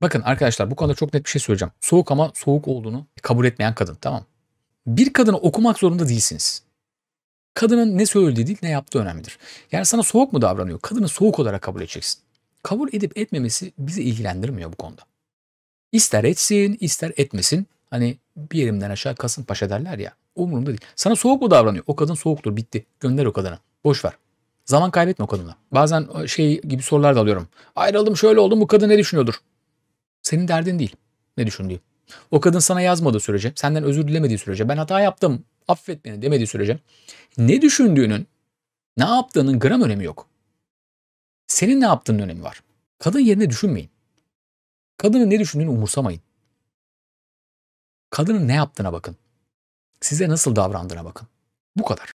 Bakın arkadaşlar bu konuda çok net bir şey söyleyeceğim. Soğuk ama soğuk olduğunu kabul etmeyen kadın tamam Bir kadını okumak zorunda değilsiniz. Kadının ne söylediği değil ne yaptığı önemlidir. Yani sana soğuk mu davranıyor? Kadını soğuk olarak kabul edeceksin. Kabul edip etmemesi bizi ilgilendirmiyor bu konuda. İster etsin ister etmesin. Hani bir yerimden aşağı kasın paşa derler ya. Umurumda değil. Sana soğuk mu davranıyor? O kadın soğuktur bitti. Gönder o kadını. Boş ver. Zaman kaybetme o kadınla. Bazen şey gibi sorular da alıyorum. Ayrıldım şöyle oldum bu kadın ne düşünüyordur? Senin derdin değil. Ne düşündüğü. O kadın sana yazmadığı sürece, senden özür dilemediği sürece, ben hata yaptım, affet beni demediği sürece ne düşündüğünün, ne yaptığının gram önemi yok. Senin ne yaptığının önemi var. Kadın yerine düşünmeyin. Kadının ne düşündüğünü umursamayın. Kadının ne yaptığına bakın. Size nasıl davrandığına bakın. Bu kadar.